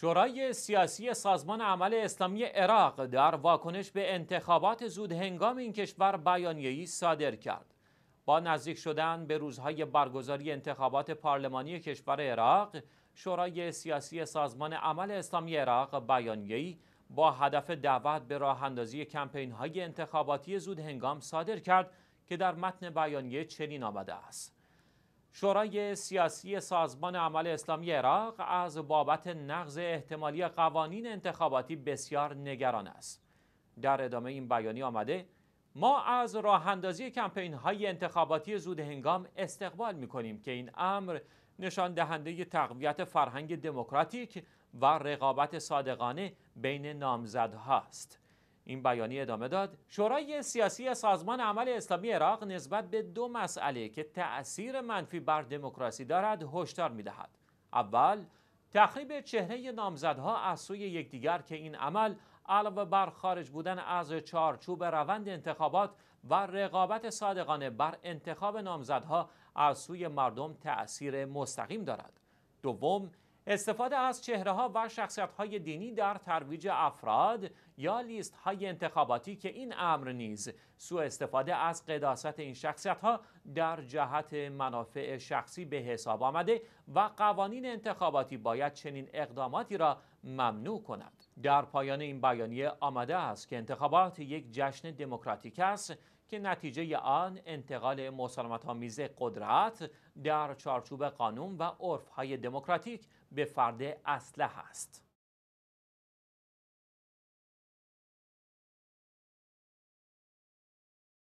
شورای سیاسی سازمان عمل اسلامی عراق در واکنش به انتخابات زود هنگام این کشور بیانیه‌ای صادر کرد. با نزدیک شدن به روزهای برگزاری انتخابات پارلمانی کشور عراق، شورای سیاسی سازمان عمل اسلامی عراق بیانیه‌ای با هدف دعوت به راه اندازی کمپین های انتخاباتی زود هنگام صادر کرد که در متن بیانیه چنین آمده است. شورای سیاسی سازمان عمل اسلامی عراق از بابت نقض احتمالی قوانین انتخاباتی بسیار نگران است. در ادامه این بیانیه آمده ما از راه اندازی کمپین های انتخاباتی زود هنگام استقبال می کنیم که این امر نشان دهنده تقویت فرهنگ دموکراتیک و رقابت صادقانه بین نامزدها است. این بیانیه ادامه داد شورای سیاسی سازمان عمل اسلامی عراق نسبت به دو مسئله که تأثیر منفی بر دموکراسی دارد هشدار میدهد اول تخریب چهره نامزدها از سوی یکدیگر که این عمل علاوه بر خارج بودن از چارچوب روند انتخابات و رقابت صادقانه بر انتخاب نامزدها از سوی مردم تأثیر مستقیم دارد دوم استفاده از چهره ها و شخصیت های دینی در ترویج افراد یا لیست های انتخاباتی که این امر نیز سوء استفاده از قداست این شخصیت ها در جهت منافع شخصی به حساب آمده و قوانین انتخاباتی باید چنین اقداماتی را ممنوع کند. در پایان این بیانیه آمده است که انتخابات یک جشن دموکراتیک است که نتیجه آن انتقال مسالمت‌آمیز قدرت در چارچوب قانون و های دموکراتیک به فرد اصله است.